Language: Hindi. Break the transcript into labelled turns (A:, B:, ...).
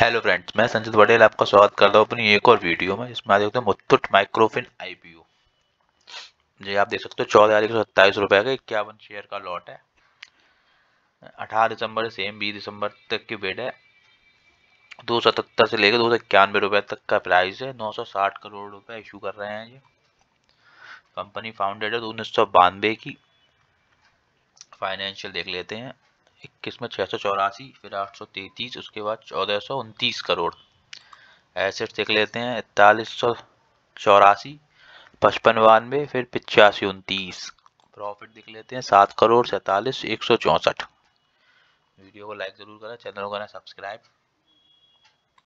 A: हेलो फ्रेंड्स मैं संजीत वडेल आपका स्वागत करता हूँ अपनी एक और वीडियो में जिसमें आज देखते हैं मुथुट माइक्रोफिन आईपीओ जी आप देख सकते हो चौदह हज़ार एक सौ सत्ताईस रुपये का इक्यावन शेयर का लॉट है अठारह दिसंबर से सेम बीस दिसंबर तक की बेड है दो सौ सतहत्तर से लेकर दो सौ इक्यानवे रुपये तक का प्राइस है नौ सौ साठ करोड़ रुपये इशू कर रहे हैं ये कंपनी फाउंडेड है तो उन्नीस सौ बानवे की फाइनेंशियल देख लेते हैं इक्कीस में छः सौ चौरासी फिर आठ सौ तैतीस उसके बाद चौदह सौ उनतीस करोड़ एसेट्स देख लेते हैं इकतालीस सौ चौरासी पचपन बानवे फिर पचासी उनतीस प्रॉफिट देख लेते हैं सात करोड़ सैंतालीस एक सौ चौंसठ वीडियो को लाइक ज़रूर करें चैनल को करें सब्सक्राइब